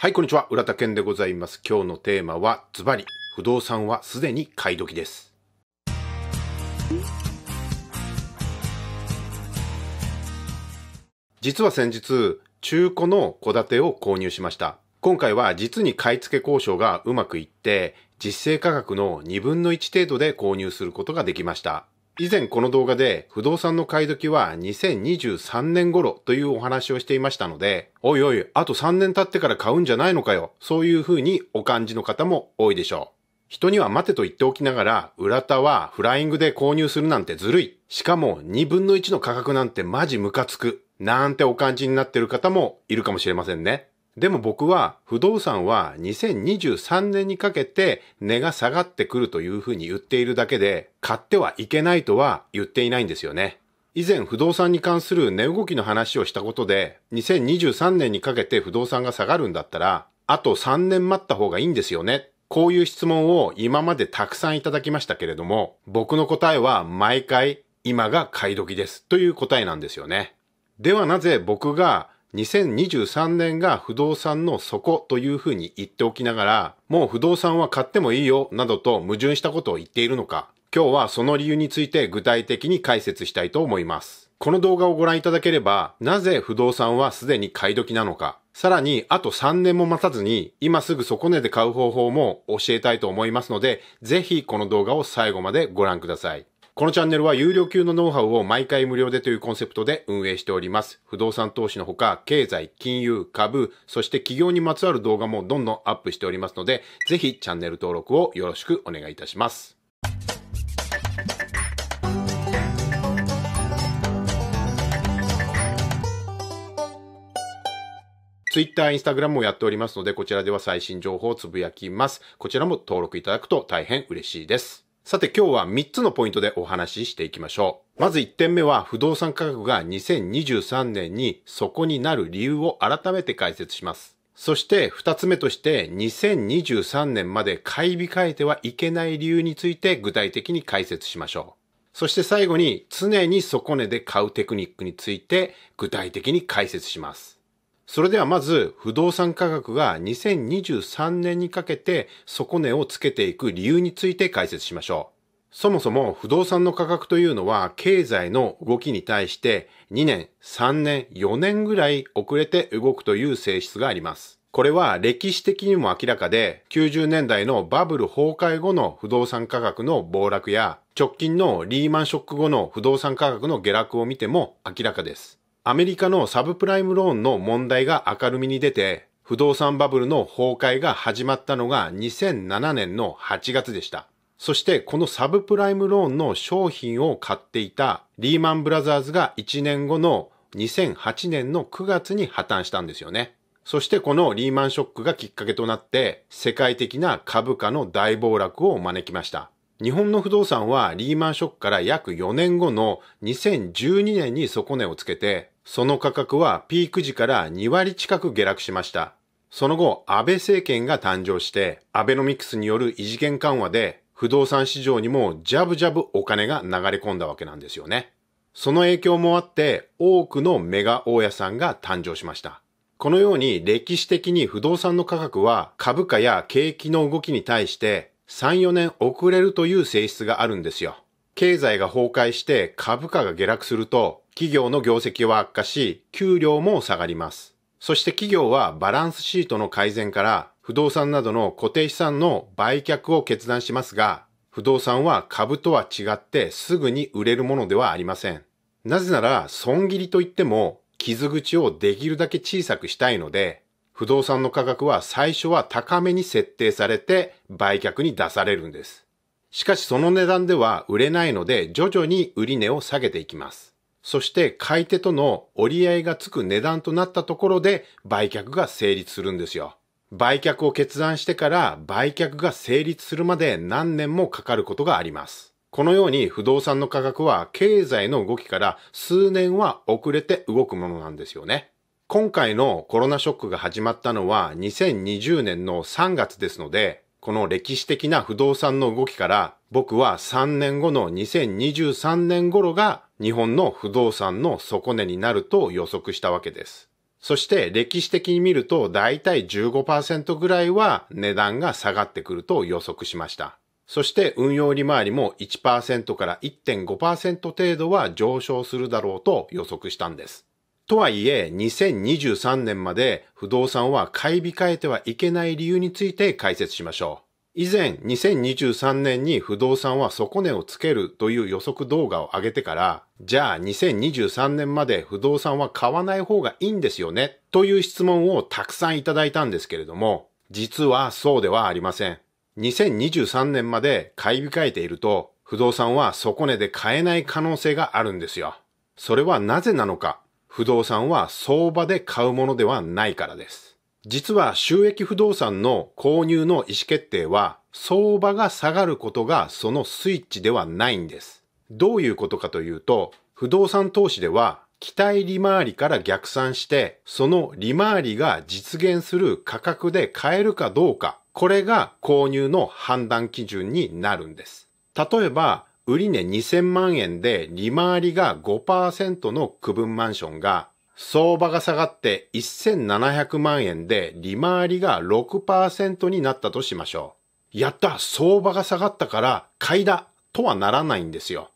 はい、こんにちは。浦田健でございます。今日のテーマはズバリ、不動産はすでに買い時です。実は先日、中古の戸建てを購入しました。今回は実に買い付け交渉がうまくいって、実勢価格の2分の1程度で購入することができました。以前この動画で不動産の買い時は2023年頃というお話をしていましたので、おいおい、あと3年経ってから買うんじゃないのかよ。そういうふうにお感じの方も多いでしょう。人には待てと言っておきながら、裏田はフライングで購入するなんてずるい。しかも2分の1の価格なんてマジムカつく。なんてお感じになってる方もいるかもしれませんね。でも僕は不動産は2023年にかけて値が下がってくるというふうに言っているだけで買ってはいけないとは言っていないんですよね。以前不動産に関する値動きの話をしたことで2023年にかけて不動産が下がるんだったらあと3年待った方がいいんですよね。こういう質問を今までたくさんいただきましたけれども僕の答えは毎回今が買い時ですという答えなんですよね。ではなぜ僕が2023年が不動産の底というふうに言っておきながら、もう不動産は買ってもいいよなどと矛盾したことを言っているのか、今日はその理由について具体的に解説したいと思います。この動画をご覧いただければ、なぜ不動産はすでに買い時なのか、さらにあと3年も待たずに、今すぐ底値で買う方法も教えたいと思いますので、ぜひこの動画を最後までご覧ください。このチャンネルは有料級のノウハウを毎回無料でというコンセプトで運営しております。不動産投資のほか、経済、金融、株、そして企業にまつわる動画もどんどんアップしておりますので、ぜひチャンネル登録をよろしくお願いいたします。Twitter、Instagram もやっておりますので、こちらでは最新情報をつぶやきます。こちらも登録いただくと大変嬉しいです。さて今日は3つのポイントでお話ししていきましょう。まず1点目は不動産価格が2023年に底になる理由を改めて解説します。そして2つ目として2023年まで買い控えてはいけない理由について具体的に解説しましょう。そして最後に常に底値で買うテクニックについて具体的に解説します。それではまず不動産価格が2023年にかけて底値をつけていく理由について解説しましょう。そもそも不動産の価格というのは経済の動きに対して2年、3年、4年ぐらい遅れて動くという性質があります。これは歴史的にも明らかで90年代のバブル崩壊後の不動産価格の暴落や直近のリーマンショック後の不動産価格の下落を見ても明らかです。アメリカのサブプライムローンの問題が明るみに出て、不動産バブルの崩壊が始まったのが2007年の8月でした。そしてこのサブプライムローンの商品を買っていたリーマンブラザーズが1年後の2008年の9月に破綻したんですよね。そしてこのリーマンショックがきっかけとなって世界的な株価の大暴落を招きました。日本の不動産はリーマンショックから約4年後の2012年に底値をつけてその価格はピーク時から2割近く下落しました。その後、安倍政権が誕生して、アベノミクスによる異次元緩和で、不動産市場にもジャブジャブお金が流れ込んだわけなんですよね。その影響もあって、多くのメガ大家さんが誕生しました。このように歴史的に不動産の価格は株価や景気の動きに対して3、4年遅れるという性質があるんですよ。経済が崩壊して株価が下落すると企業の業績は悪化し、給料も下がります。そして企業はバランスシートの改善から不動産などの固定資産の売却を決断しますが、不動産は株とは違ってすぐに売れるものではありません。なぜなら損切りといっても傷口をできるだけ小さくしたいので、不動産の価格は最初は高めに設定されて売却に出されるんです。しかしその値段では売れないので徐々に売値を下げていきます。そして買い手との折り合いがつく値段となったところで売却が成立するんですよ。売却を決断してから売却が成立するまで何年もかかることがあります。このように不動産の価格は経済の動きから数年は遅れて動くものなんですよね。今回のコロナショックが始まったのは2020年の3月ですので、この歴史的な不動産の動きから僕は3年後の2023年頃が日本の不動産の底値になると予測したわけです。そして歴史的に見ると大体15%ぐらいは値段が下がってくると予測しました。そして運用利回りも1%から1.5%程度は上昇するだろうと予測したんです。とはいえ、2023年まで不動産は買い控えてはいけない理由について解説しましょう。以前2023年に不動産は底値をつけるという予測動画を上げてから、じゃあ2023年まで不動産は買わない方がいいんですよねという質問をたくさんいただいたんですけれども、実はそうではありません。2023年まで買い控えていると、不動産は底値で買えない可能性があるんですよ。それはなぜなのか。不動産は相場で買うものではないからです。実は収益不動産の購入の意思決定は相場が下がることがそのスイッチではないんです。どういうことかというと、不動産投資では期待利回りから逆算して、その利回りが実現する価格で買えるかどうか、これが購入の判断基準になるんです。例えば、売値2000万円で利回りが5%の区分マンションが相場が下がって1700万円で利回りが6%になったとしましょう。やった相場が下がったから買いだとはならないんですよ。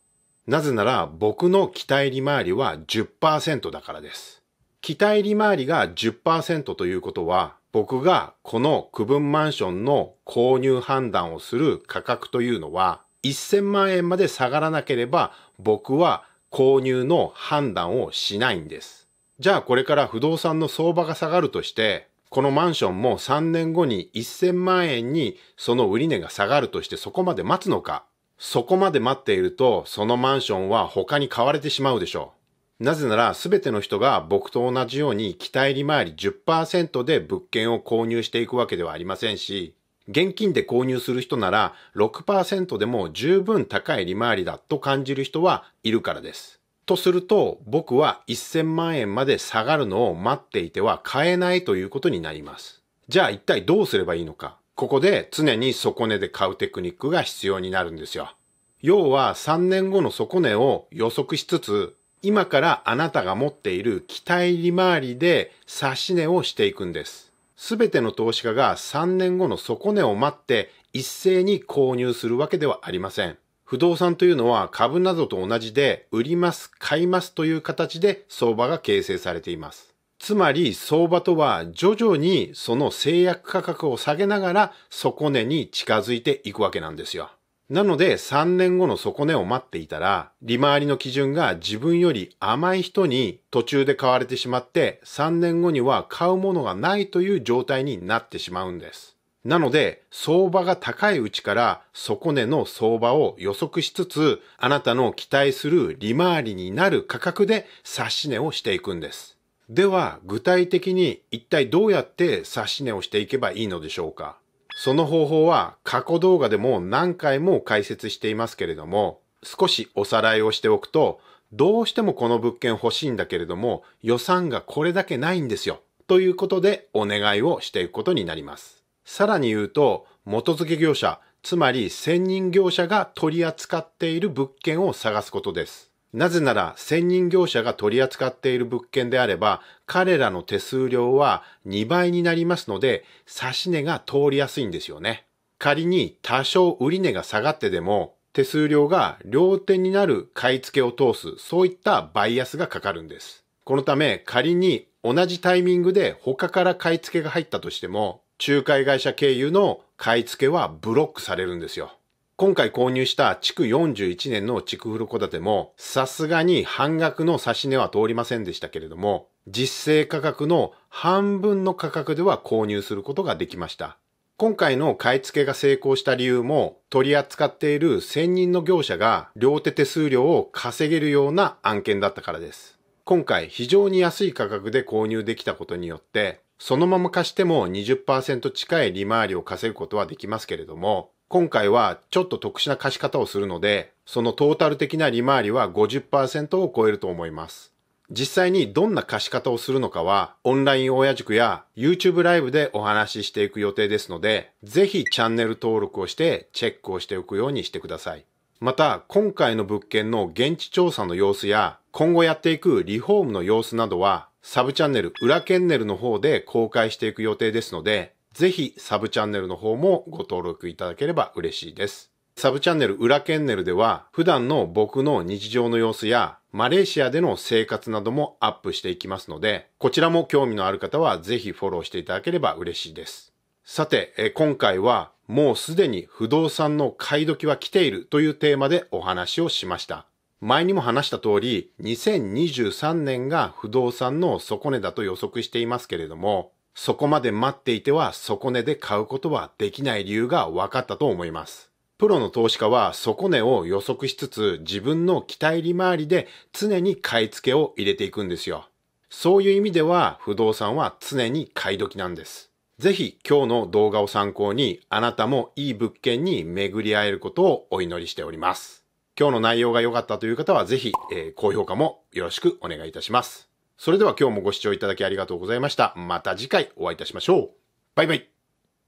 なぜなら僕の期待利回りは10%だからです。期待利回りが10%ということは僕がこの区分マンションの購入判断をする価格というのは1000万円まで下がらなければ僕は購入の判断をしないんです。じゃあこれから不動産の相場が下がるとして、このマンションも3年後に1000万円にその売値が下がるとしてそこまで待つのか。そこまで待っていると、そのマンションは他に買われてしまうでしょう。なぜなら全ての人が僕と同じように期待利回り10%で物件を購入していくわけではありませんし、現金で購入する人なら6%でも十分高い利回りだと感じる人はいるからです。とすると、僕は1000万円まで下がるのを待っていては買えないということになります。じゃあ一体どうすればいいのか。ここで常に底値で買うテクニックが必要になるんですよ。要は3年後の底値を予測しつつ、今からあなたが持っている期待利回りで差し値をしていくんです。すべての投資家が3年後の底値を待って一斉に購入するわけではありません。不動産というのは株などと同じで売ります、買いますという形で相場が形成されています。つまり相場とは徐々にその制約価格を下げながら底値に近づいていくわけなんですよ。なので3年後の底値を待っていたら、利回りの基準が自分より甘い人に途中で買われてしまって、3年後には買うものがないという状態になってしまうんです。なので、相場が高いうちから底値の相場を予測しつつ、あなたの期待する利回りになる価格で指値をしていくんです。では、具体的に一体どうやって指値をしていけばいいのでしょうかその方法は過去動画でも何回も解説していますけれども、少しおさらいをしておくと、どうしてもこの物件欲しいんだけれども、予算がこれだけないんですよ。ということでお願いをしていくことになります。さらに言うと、元付業者、つまり専任業者が取り扱っている物件を探すことです。なぜなら、専任業者が取り扱っている物件であれば、彼らの手数料は2倍になりますので、差し値が通りやすいんですよね。仮に多少売値が下がってでも、手数料が両手になる買い付けを通す、そういったバイアスがかかるんです。このため、仮に同じタイミングで他から買い付けが入ったとしても、仲介会社経由の買い付けはブロックされるんですよ。今回購入した築41年の築古戸建ても、さすがに半額の差し値は通りませんでしたけれども、実勢価格の半分の価格では購入することができました。今回の買い付けが成功した理由も、取り扱っている専任の業者が両手手数料を稼げるような案件だったからです。今回非常に安い価格で購入できたことによって、そのまま貸しても20%近い利回りを稼ぐことはできますけれども、今回はちょっと特殊な貸し方をするので、そのトータル的な利回りは50%を超えると思います。実際にどんな貸し方をするのかは、オンライン親塾や YouTube ライブでお話ししていく予定ですので、ぜひチャンネル登録をしてチェックをしておくようにしてください。また、今回の物件の現地調査の様子や、今後やっていくリフォームの様子などは、サブチャンネル、裏ケンネルの方で公開していく予定ですので、ぜひサブチャンネルの方もご登録いただければ嬉しいです。サブチャンネル裏ケンネルでは普段の僕の日常の様子やマレーシアでの生活などもアップしていきますので、こちらも興味のある方はぜひフォローしていただければ嬉しいです。さて、今回はもうすでに不動産の買い時は来ているというテーマでお話をしました。前にも話した通り、2023年が不動産の底値だと予測していますけれども、そこまで待っていては底値で買うことはできない理由が分かったと思います。プロの投資家は底値を予測しつつ自分の期待利回りで常に買い付けを入れていくんですよ。そういう意味では不動産は常に買い時なんです。ぜひ今日の動画を参考にあなたもいい物件に巡り合えることをお祈りしております。今日の内容が良かったという方はぜひ、えー、高評価もよろしくお願いいたします。それでは今日もご視聴いただきありがとうございました。また次回お会いいたしましょう。バイバイ。